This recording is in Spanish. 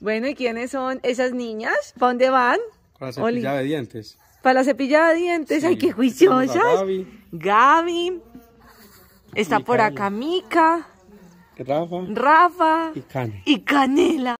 Bueno, ¿y quiénes son esas niñas? ¿Para dónde van? Para la cepilla de dientes. Para la cepilla de dientes, ay, qué juiciosas. Gaby. Está por acá Mica. Rafa. Rafa. y Canela.